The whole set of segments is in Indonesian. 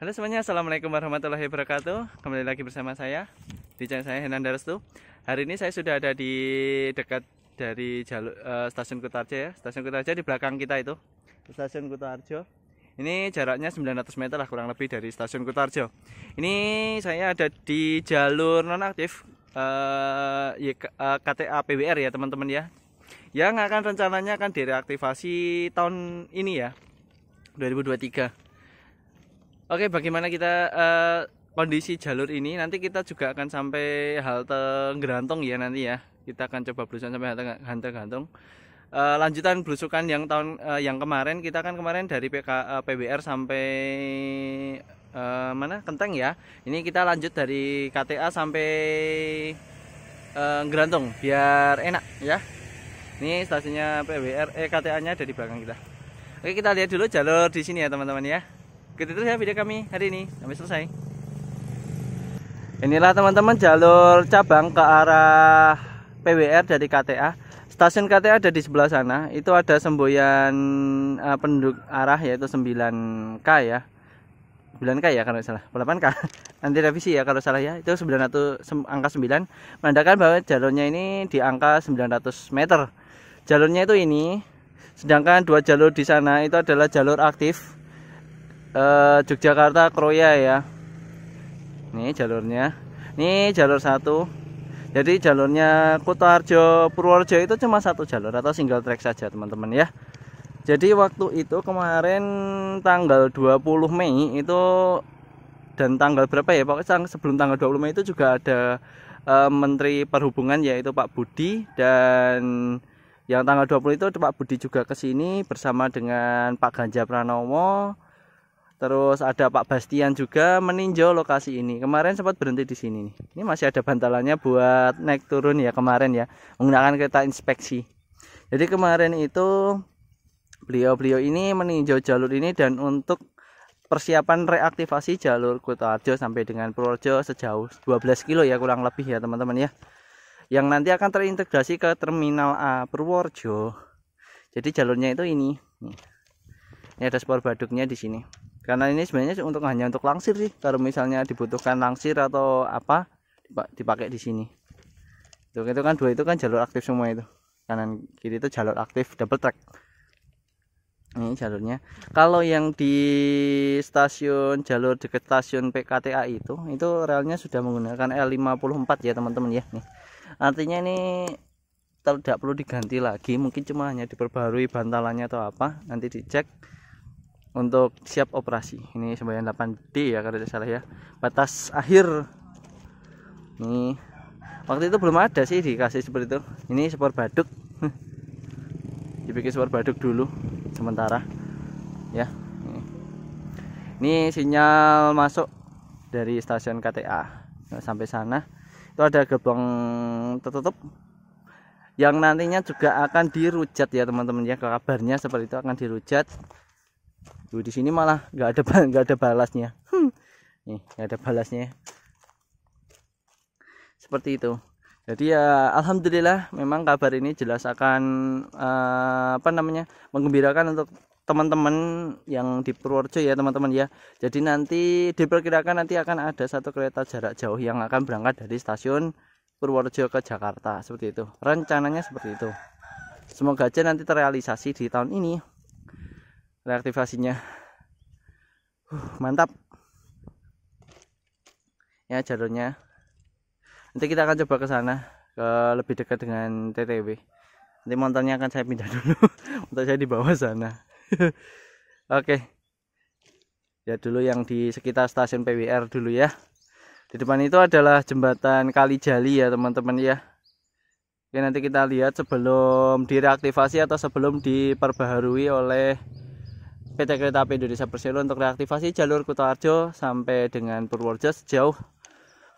Halo semuanya, Assalamualaikum warahmatullahi wabarakatuh Kembali lagi bersama saya Di channel saya Henan Darustu. Hari ini saya sudah ada di dekat dari jalur uh, stasiun Kutarjo ya Stasiun Kutarjo di belakang kita itu Stasiun Kutarjo Ini jaraknya 900 meter lah kurang lebih dari stasiun Kutarjo Ini saya ada di jalur nonaktif uh, eh, eh, KTA PWR ya teman-teman ya Yang akan rencananya akan direaktivasi tahun ini ya 2023 Oke, bagaimana kita uh, kondisi jalur ini? Nanti kita juga akan sampai halte Gerantong ya nanti ya. Kita akan coba belusukan sampai halte, halte Gerantong. Uh, eh, lanjutan belusukan yang tahun uh, yang kemarin kita kan kemarin dari PK, uh, PBR sampai uh, mana Kenteng ya. Ini kita lanjut dari KTA sampai uh, Gerantong biar enak ya. Ini stasiunnya PBR eh KTA-nya ada di belakang kita. Oke, kita lihat dulu jalur di sini ya teman-teman ya. Gitu terus ya video kami hari ini sampai selesai. Inilah teman-teman jalur cabang ke arah PWR dari KTA. Stasiun KTA ada di sebelah sana. Itu ada semboyan uh, penduduk arah yaitu 9K ya. 9K ya kalau salah 8K nanti revisi ya kalau salah ya itu 900 angka 9 menandakan bahwa jalurnya ini di angka 900 meter jalurnya itu ini sedangkan dua jalur di sana itu adalah jalur aktif eh, Yogyakarta Kroya ya ini jalurnya ini jalur satu jadi jalurnya Kutoarjo Purworejo itu cuma satu jalur atau single track saja teman-teman ya jadi waktu itu kemarin tanggal 20 Mei itu dan tanggal berapa ya pokoknya sebelum tanggal 20 Mei itu juga ada e, Menteri Perhubungan yaitu Pak Budi dan yang tanggal 20 itu Pak Budi juga kesini bersama dengan Pak Ganjar Pranowo Terus ada Pak Bastian juga meninjau lokasi ini. Kemarin sempat berhenti di sini nih. Ini masih ada bantalannya buat naik turun ya kemarin ya menggunakan kereta inspeksi. Jadi kemarin itu beliau-beliau ini meninjau jalur ini dan untuk persiapan reaktivasi jalur Kota Kutoarjo sampai dengan Purworejo sejauh 12 kilo ya kurang lebih ya teman-teman ya. Yang nanti akan terintegrasi ke Terminal A Purworejo. Jadi jalurnya itu ini. Ini ada spor baduknya di sini karena ini sebenarnya untuk hanya untuk langsir sih kalau misalnya dibutuhkan langsir atau apa dipakai di sini itu, itu kan dua itu kan jalur aktif semua itu kanan kiri itu jalur aktif double track ini jalurnya kalau yang di stasiun jalur dekat stasiun PKTA itu itu relnya sudah menggunakan L54 ya teman-teman ya nih artinya ini tidak perlu diganti lagi mungkin cuma hanya diperbarui bantalannya atau apa nanti dicek untuk siap operasi ini sembilan 8D ya kalau tidak salah ya batas akhir ini waktu itu belum ada sih dikasih seperti itu ini super baduk dibikin super baduk dulu sementara ya ini. ini sinyal masuk dari stasiun KTA nah, sampai sana itu ada gerbong tertutup yang nantinya juga akan dirujat ya teman-teman ya kabarnya seperti itu akan dirujat Duh, di sini malah nggak ada nggak ada balasnya. Hmm. Nih, nggak ada balasnya. Seperti itu. Jadi ya alhamdulillah memang kabar ini jelas akan uh, apa namanya? menggembirakan untuk teman-teman yang di Purworejo ya teman-teman ya. Jadi nanti diperkirakan nanti akan ada satu kereta jarak jauh yang akan berangkat dari stasiun Purworejo ke Jakarta seperti itu. Rencananya seperti itu. Semoga aja nanti terrealisasi di tahun ini reaktivasinya uh, mantap ya jalurnya nanti kita akan coba ke sana ke lebih dekat dengan TTW nanti motornya akan saya pindah dulu untuk saya di bawah sana oke ya dulu yang di sekitar stasiun PWR dulu ya di depan itu adalah jembatan kali Jali ya teman-teman ya Oke nanti kita lihat sebelum direaktivasi atau sebelum diperbaharui oleh PT Kereta Api Indonesia Persero untuk reaktivasi jalur Kutoarjo sampai dengan Purworejo sejauh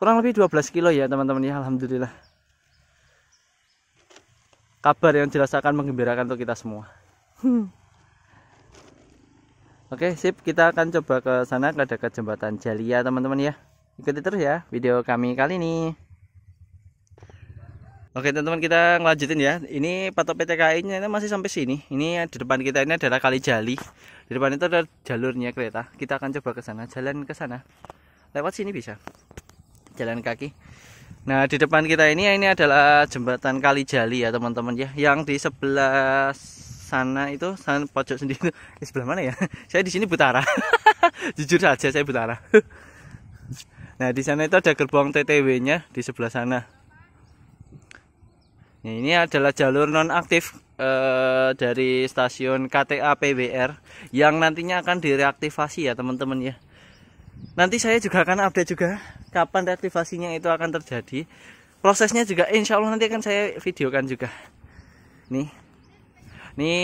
kurang lebih 12 kilo ya teman-teman ya Alhamdulillah kabar yang jelas akan menggembirakan untuk kita semua hmm. oke sip kita akan coba ke sana ke dekat jembatan Jalia teman-teman ya ikuti terus ya video kami kali ini Oke teman-teman kita ngelanjutin ya. Ini patok PTKI-nya masih sampai sini. Ini di depan kita ini adalah kali Jali. Di depan itu ada jalurnya kereta. Kita akan coba ke sana, jalan ke sana. Lewat sini bisa. Jalan kaki. Nah, di depan kita ini ini adalah jembatan Kali Jali ya, teman-teman ya. Yang di sebelah sana itu sana pojok sendiri. Di sebelah mana ya? Saya di sini Butara. Jujur saja saya Butara. nah, di sana itu ada gerbong TTW-nya di sebelah sana Nah, ini adalah jalur non aktif eh, dari stasiun KTA PWR yang nantinya akan direaktivasi ya teman-teman ya. Nanti saya juga akan update juga kapan reaktivasinya itu akan terjadi. Prosesnya juga insya Allah nanti akan saya videokan juga. Nih, ini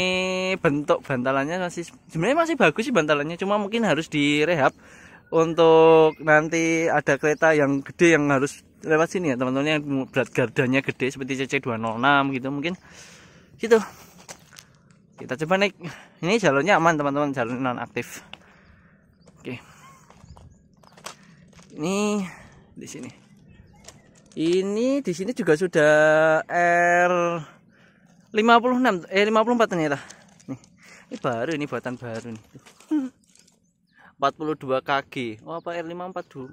bentuk bantalannya masih sebenarnya masih bagus sih bantalannya, cuma mungkin harus direhab untuk nanti ada kereta yang gede yang harus lewat sini ya teman-teman yang berat gardanya gede seperti CC206 gitu mungkin gitu kita coba naik ini jalurnya aman teman-teman jalur non aktif oke ini di sini ini di sini juga sudah R56 eh 54 ternyata nih ini baru ini buatan baru nih 42 kg oh apa R5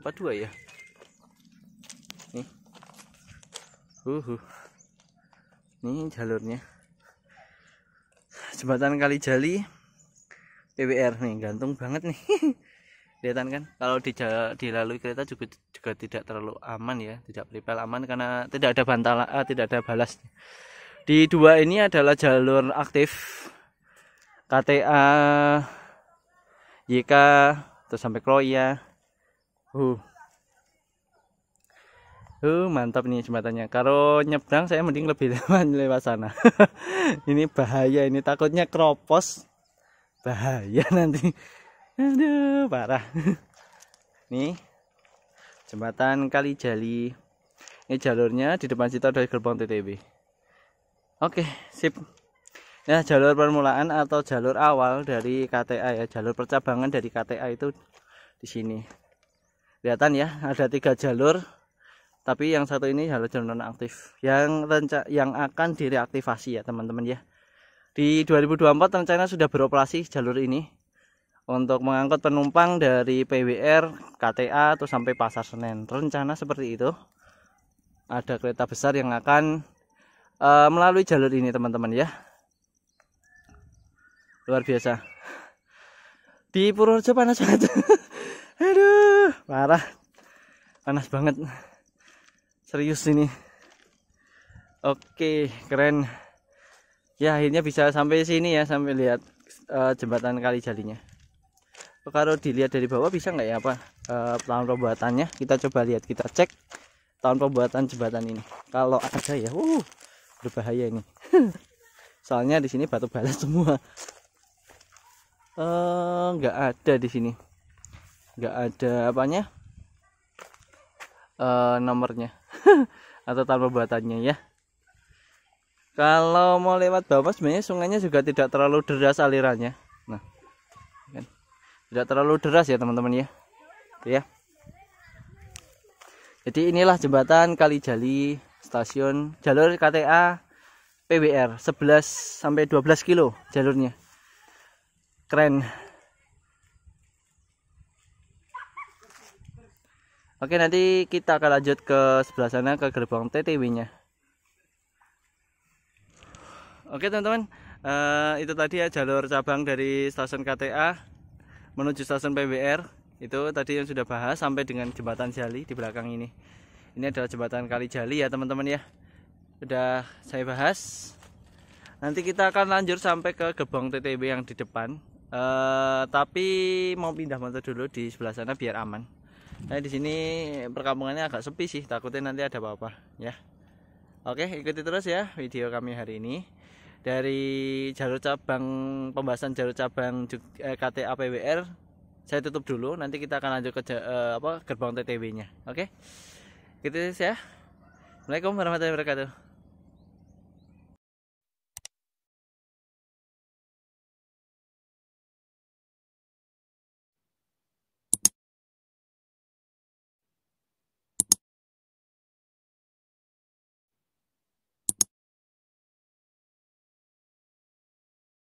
42, 42 ya nih uhuh nih jalurnya jembatan kali jali PWR nih gantung banget nih kelihatan kan kalau di dilalui kereta juga juga tidak terlalu aman ya tidak peripel aman karena tidak ada bantal ah, tidak ada balas di dua ini adalah jalur aktif KTA YK terus sampai Kroya uh uh mantap nih jembatannya kalau nyebrang saya mending lebih lewat lewat sana ini bahaya ini takutnya kropos bahaya nanti aduh parah nih jembatan kali jali ini jalurnya di depan situ ada gerbang TTB oke sip Ya, jalur permulaan atau jalur awal dari KTA ya, jalur percabangan dari KTA itu di sini. Kelihatan ya, ada tiga jalur. Tapi yang satu ini jalur jalur non aktif yang renca yang akan direaktivasi ya, teman-teman ya. Di 2024 rencana sudah beroperasi jalur ini untuk mengangkut penumpang dari PWR, KTA atau sampai Pasar Senen. Rencana seperti itu. Ada kereta besar yang akan uh, melalui jalur ini, teman-teman ya luar biasa di Purworejo panas banget aduh parah panas banget serius ini oke keren ya akhirnya bisa sampai sini ya sampai lihat uh, jembatan kali jalinya kalau dilihat dari bawah bisa nggak ya apa uh, tahun pembuatannya kita coba lihat kita cek tahun pembuatan jembatan ini kalau ada ya uh berbahaya ini soalnya di sini batu balas semua Eh, nggak uh, ada di sini nggak ada apanya uh, nomornya atau tanpa buatannya ya kalau mau lewat bawah sebenarnya sungainya juga tidak terlalu deras alirannya nah kan. tidak terlalu deras ya teman-teman ya ya jadi inilah jembatan kali jali stasiun jalur KTA PWR 11 sampai 12 kilo jalurnya keren Oke nanti kita akan lanjut ke sebelah sana ke gerbang TTW nya Oke teman-teman uh, itu tadi ya jalur cabang dari stasiun KTA menuju stasiun PBR itu tadi yang sudah bahas sampai dengan jembatan Jali di belakang ini ini adalah jembatan Kali Jali ya teman-teman ya sudah saya bahas nanti kita akan lanjut sampai ke gerbang TTB yang di depan Eh, tapi mau pindah motor dulu di sebelah sana biar aman. Nah di sini perkampungannya agak sepi sih, takutnya nanti ada apa-apa ya. Oke ikuti terus ya video kami hari ini dari jalur cabang pembahasan jalur cabang eh, KTA APWR saya tutup dulu nanti kita akan lanjut ke eh, apa gerbang TTB-nya oke ikuti terus ya Assalamualaikum warahmatullahi wabarakatuh